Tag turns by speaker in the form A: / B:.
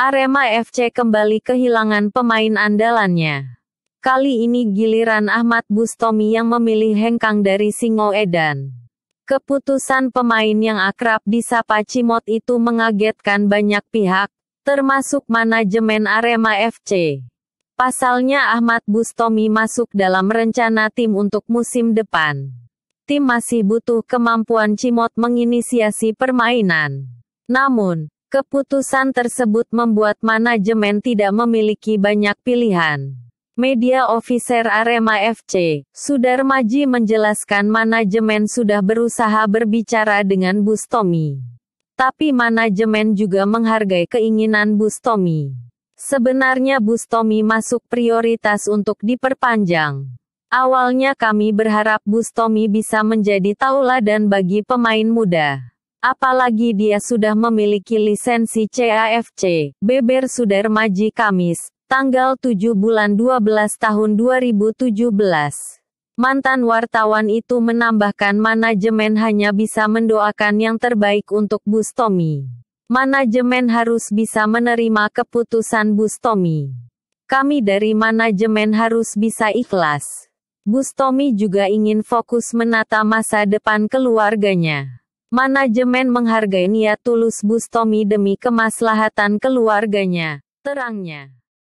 A: Arema FC kembali kehilangan pemain andalannya. Kali ini giliran Ahmad Bustomi yang memilih hengkang dari Singo Edan. Keputusan pemain yang akrab disapa Cimot itu mengagetkan banyak pihak, termasuk manajemen Arema FC. Pasalnya Ahmad Bustomi masuk dalam rencana tim untuk musim depan. Tim masih butuh kemampuan Cimot menginisiasi permainan. Namun, Keputusan tersebut membuat manajemen tidak memiliki banyak pilihan. Media Officer Arema FC, Sudarmaji menjelaskan manajemen sudah berusaha berbicara dengan Bustomi. Tapi manajemen juga menghargai keinginan Bustomi. Sebenarnya Bustomi masuk prioritas untuk diperpanjang. Awalnya kami berharap Bustomi bisa menjadi tauladan bagi pemain muda. Apalagi dia sudah memiliki lisensi CAFC. Beber Sudarmaji Kamis, tanggal 7 bulan 12 tahun 2017. Mantan wartawan itu menambahkan manajemen hanya bisa mendoakan yang terbaik untuk Bustomi. Manajemen harus bisa menerima keputusan Bustomi. Kami dari manajemen harus bisa ikhlas. Bustomi juga ingin fokus menata masa depan keluarganya. Manajemen menghargai niat tulus Bustomi demi kemaslahatan keluarganya, terangnya.